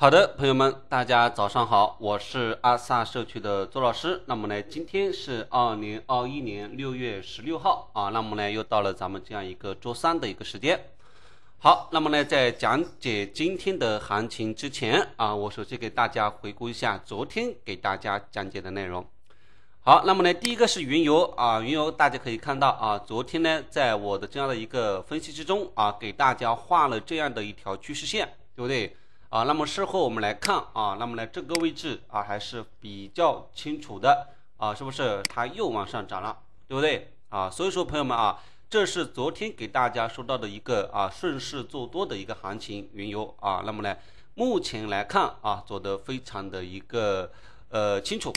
好的，朋友们，大家早上好，我是阿萨社区的周老师。那么呢，今天是二零二一年六月十六号啊，那么呢，又到了咱们这样一个周三的一个时间。好，那么呢，在讲解今天的行情之前啊，我首先给大家回顾一下昨天给大家讲解的内容。好，那么呢，第一个是原油啊，原油大家可以看到啊，昨天呢，在我的这样的一个分析之中啊，给大家画了这样的一条趋势线，对不对？啊，那么事后我们来看啊，那么呢这个位置啊还是比较清楚的啊，是不是？它又往上涨了，对不对？啊，所以说朋友们啊，这是昨天给大家说到的一个啊顺势做多的一个行情原油啊，那么呢目前来看啊做的非常的一个呃清楚。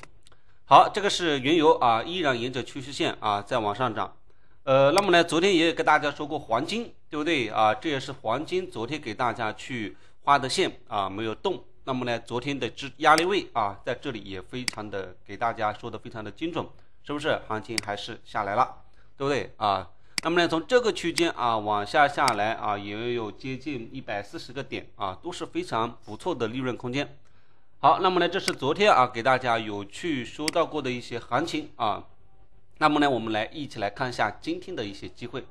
好，这个是原油啊，依然沿着趋势线啊在往上涨。呃，那么呢昨天也跟大家说过黄金，对不对啊？这也是黄金昨天给大家去。画的线啊没有动，那么呢，昨天的支压力位啊在这里也非常的给大家说的非常的精准，是不是？行情还是下来了，对不对啊？那么呢，从这个区间啊往下下来啊，也有接近一百四十个点啊，都是非常不错的利润空间。好，那么呢，这是昨天啊给大家有去说到过的一些行情啊，那么呢，我们来一起来看一下今天的一些机会。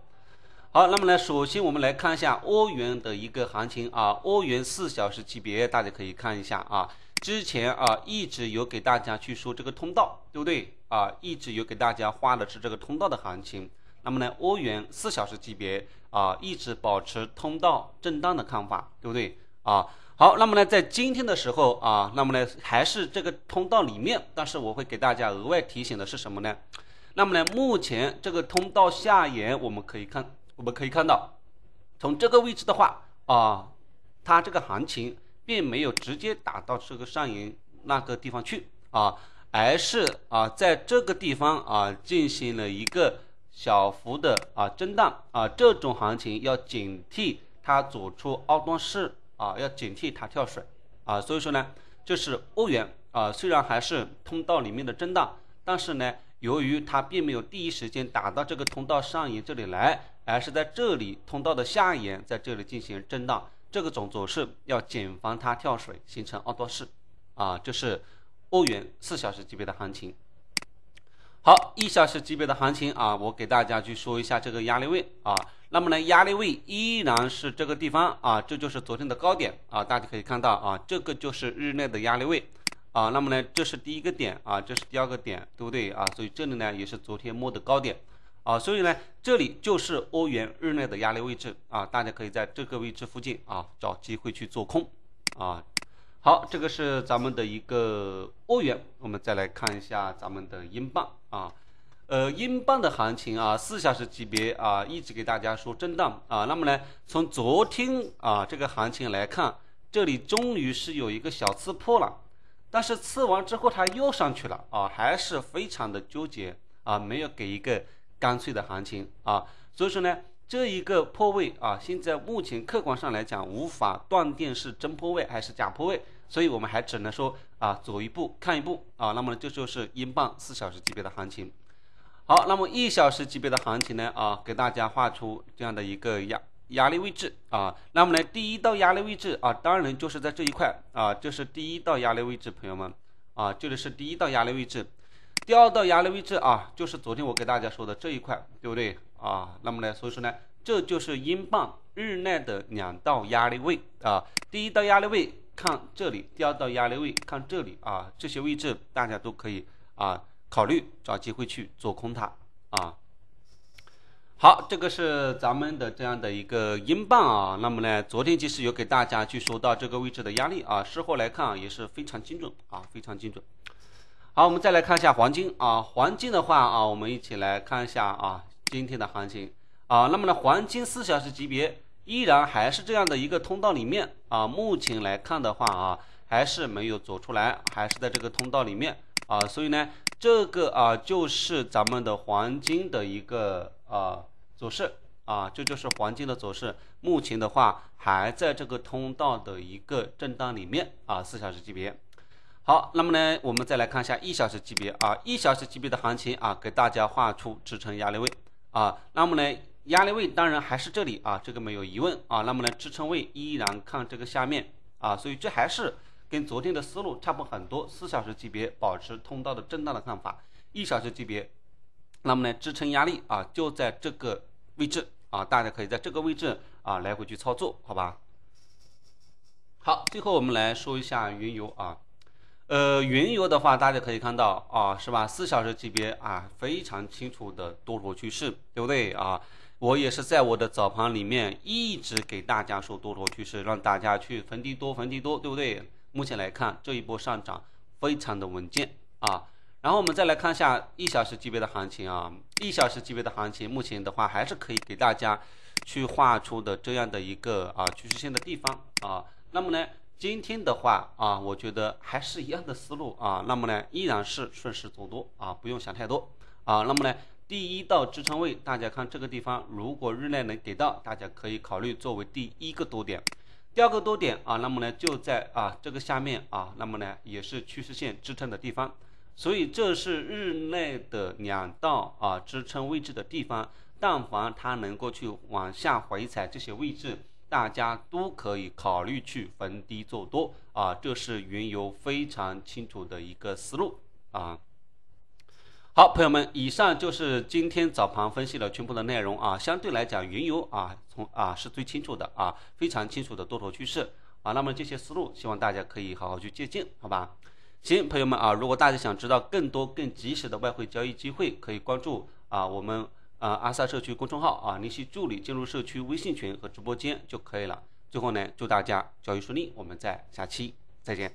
好，那么呢，首先我们来看一下欧元的一个行情啊，欧元四小时级别，大家可以看一下啊，之前啊一直有给大家去说这个通道，对不对啊？一直有给大家画的是这个通道的行情。那么呢，欧元四小时级别啊，一直保持通道震荡的看法，对不对啊？好，那么呢，在今天的时候啊，那么呢还是这个通道里面，但是我会给大家额外提醒的是什么呢？那么呢，目前这个通道下沿，我们可以看。我们可以看到，从这个位置的话啊，它这个行情并没有直接打到这个上沿那个地方去啊，而是啊在这个地方啊进行了一个小幅的啊震荡啊。这种行情要警惕它走出凹断式啊，要警惕它跳水啊。所以说呢，就是欧元啊虽然还是通道里面的震荡，但是呢，由于它并没有第一时间打到这个通道上沿这里来。而是在这里通道的下沿，在这里进行震荡，这个总走势要谨防它跳水形成二多势，啊，就是欧元四小时级别的行情。好，一小时级别的行情啊，我给大家去说一下这个压力位啊。那么呢，压力位依然是这个地方啊，这就是昨天的高点啊，大家可以看到啊，这个就是日内的压力位啊。那么呢，这是第一个点啊，这是第二个点，对不对啊？所以这里呢也是昨天摸的高点。啊，所以呢，这里就是欧元日内的压力位置啊，大家可以在这个位置附近啊找机会去做空啊。好，这个是咱们的一个欧元，我们再来看一下咱们的英镑啊。呃，英镑的行情啊，四小时级别啊一直给大家说震荡啊。那么呢，从昨天啊这个行情来看，这里终于是有一个小刺破了，但是刺完之后它又上去了啊，还是非常的纠结啊，没有给一个。干脆的行情啊，所以说呢，这一个破位啊，现在目前客观上来讲，无法断定是真破位还是假破位，所以我们还只能说啊，走一步看一步啊。那么呢，这就是英镑四小时级别的行情。好，那么一小时级别的行情呢啊，给大家画出这样的一个压压力位置啊。那么呢，第一道压力位置啊，当然就是在这一块啊，这是第一道压力位置，朋友们啊，这里是第一道压力位置。第二道压力位置啊，就是昨天我给大家说的这一块，对不对啊？那么呢，所以说呢，这就是英镑日内的两道压力位啊。第一道压力位看这里，第二道压力位看这里啊。这些位置大家都可以啊，考虑找机会去做空它啊。好，这个是咱们的这样的一个英镑啊。那么呢，昨天其实有给大家去说到这个位置的压力啊，事后来看啊、也是非常精准啊，非常精准。好，我们再来看一下黄金啊，黄金的话啊，我们一起来看一下啊今天的行情啊。那么呢，黄金四小时级别依然还是这样的一个通道里面啊，目前来看的话啊，还是没有走出来，还是在这个通道里面啊。所以呢，这个啊就是咱们的黄金的一个啊走势啊，这就是黄金的走势。目前的话还在这个通道的一个震荡里面啊，四小时级别。好，那么呢，我们再来看一下一小时级别啊，一小时级别的行情啊，给大家画出支撑压力位啊。那么呢，压力位当然还是这里啊，这个没有疑问啊。那么呢，支撑位依然看这个下面啊，所以这还是跟昨天的思路差不很多。四小时级别保持通道的震荡的看法，一小时级别，那么呢，支撑压力啊就在这个位置啊，大家可以在这个位置啊来回去操作，好吧？好，最后我们来说一下原油啊。呃，原油的话，大家可以看到啊，是吧？四小时级别啊，非常清楚的多头趋势，对不对啊？我也是在我的早盘里面一直给大家说多头趋势，让大家去逢低多，逢低多，对不对？目前来看，这一波上涨非常的稳健啊。然后我们再来看一下一小时级别的行情啊，一小时级别的行情，目前的话还是可以给大家去画出的这样的一个啊趋势线的地方啊。那么呢？今天的话啊，我觉得还是一样的思路啊。那么呢，依然是顺势做多啊，不用想太多啊。那么呢，第一道支撑位，大家看这个地方，如果日内能给到，大家可以考虑作为第一个多点。第二个多点啊，那么呢就在啊这个下面啊，那么呢也是趋势线支撑的地方。所以这是日内的两道啊支撑位置的地方。但凡它能够去往下回踩这些位置。大家都可以考虑去逢低做多啊，这是原油非常清楚的一个思路啊。好，朋友们，以上就是今天早盘分析的全部的内容啊。相对来讲，原油啊，从啊是最清楚的啊，非常清楚的多头趋势啊。那么这些思路，希望大家可以好好去借鉴，好吧？行，朋友们啊，如果大家想知道更多、更及时的外汇交易机会，可以关注啊我们。呃，阿萨社区公众号啊，联系助理进入社区微信群和直播间就可以了。最后呢，祝大家交易顺利，我们在下期再见。